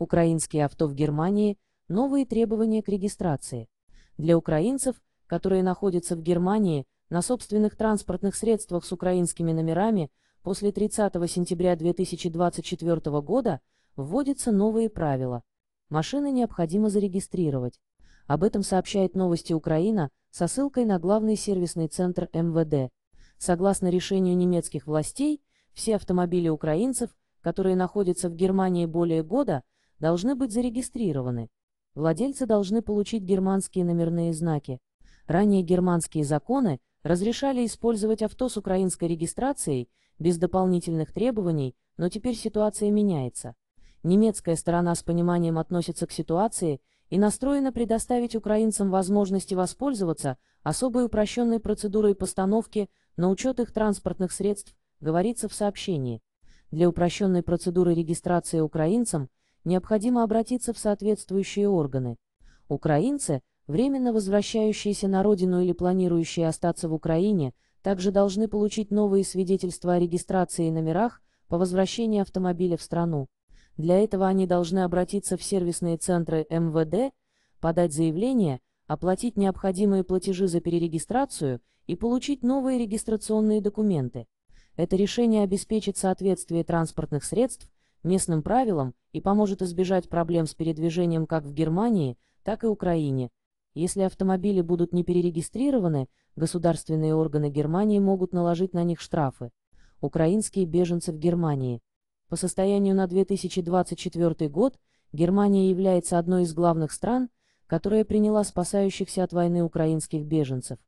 Украинские авто в Германии – новые требования к регистрации. Для украинцев, которые находятся в Германии, на собственных транспортных средствах с украинскими номерами после 30 сентября 2024 года вводятся новые правила. Машины необходимо зарегистрировать. Об этом сообщает новости Украина со ссылкой на главный сервисный центр МВД. Согласно решению немецких властей, все автомобили украинцев, которые находятся в Германии более года, должны быть зарегистрированы. Владельцы должны получить германские номерные знаки. Ранее германские законы разрешали использовать авто с украинской регистрацией без дополнительных требований, но теперь ситуация меняется. Немецкая сторона с пониманием относится к ситуации и настроена предоставить украинцам возможности воспользоваться особой упрощенной процедурой постановки на учет их транспортных средств, говорится в сообщении. Для упрощенной процедуры регистрации украинцам – необходимо обратиться в соответствующие органы. Украинцы, временно возвращающиеся на родину или планирующие остаться в Украине, также должны получить новые свидетельства о регистрации и номерах по возвращении автомобиля в страну. Для этого они должны обратиться в сервисные центры МВД, подать заявление, оплатить необходимые платежи за перерегистрацию и получить новые регистрационные документы. Это решение обеспечит соответствие транспортных средств местным правилам и поможет избежать проблем с передвижением как в Германии, так и Украине. Если автомобили будут не перерегистрированы, государственные органы Германии могут наложить на них штрафы. Украинские беженцы в Германии. По состоянию на 2024 год Германия является одной из главных стран, которая приняла спасающихся от войны украинских беженцев.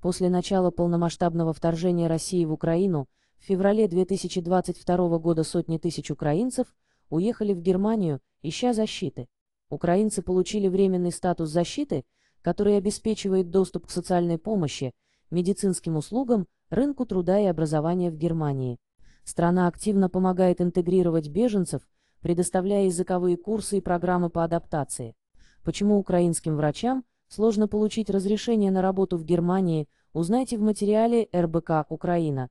После начала полномасштабного вторжения России в Украину – в феврале 2022 года сотни тысяч украинцев уехали в Германию, ища защиты. Украинцы получили временный статус защиты, который обеспечивает доступ к социальной помощи, медицинским услугам, рынку труда и образования в Германии. Страна активно помогает интегрировать беженцев, предоставляя языковые курсы и программы по адаптации. Почему украинским врачам сложно получить разрешение на работу в Германии, узнайте в материале РБК «Украина».